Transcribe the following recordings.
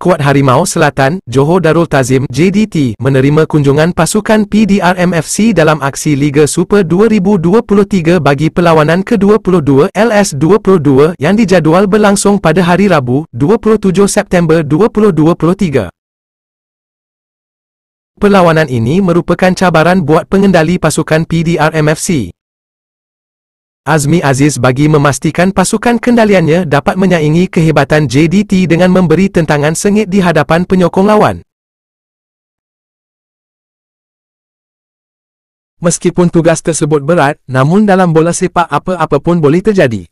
Skuad Harimau Selatan, Johor Darul Tazim, JDT, menerima kunjungan pasukan PDRMFC dalam aksi Liga Super 2023 bagi perlawanan ke-22 LS22 yang dijadual berlangsung pada hari Rabu, 27 September 2023. Perlawanan ini merupakan cabaran buat pengendali pasukan PDRMFC. Azmi Aziz bagi memastikan pasukan kendaliannya dapat menyaingi kehebatan JDT dengan memberi tentangan sengit di hadapan penyokong lawan. Meskipun tugas tersebut berat, namun dalam bola sepak apa-apa pun boleh terjadi.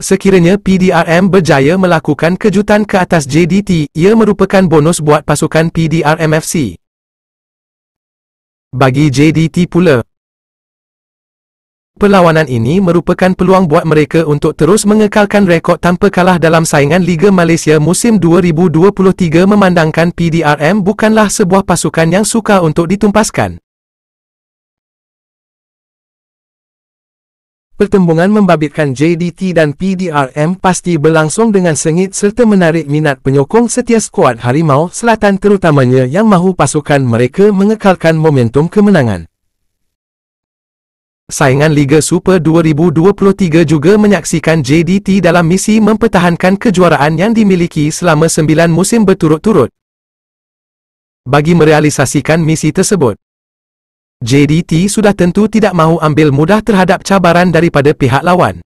Sekiranya PDRM berjaya melakukan kejutan ke atas JDT, ia merupakan bonus buat pasukan PDRM FC. Bagi JDT pula, Perlawanan ini merupakan peluang buat mereka untuk terus mengekalkan rekod tanpa kalah dalam saingan Liga Malaysia musim 2023 memandangkan PDRM bukanlah sebuah pasukan yang suka untuk ditumpaskan. Pertembungan membabitkan JDT dan PDRM pasti berlangsung dengan sengit serta menarik minat penyokong setia skuad Harimau Selatan terutamanya yang mahu pasukan mereka mengekalkan momentum kemenangan. Saingan Liga Super 2023 juga menyaksikan JDT dalam misi mempertahankan kejuaraan yang dimiliki selama 9 musim berturut-turut. Bagi merealisasikan misi tersebut, JDT sudah tentu tidak mahu ambil mudah terhadap cabaran daripada pihak lawan.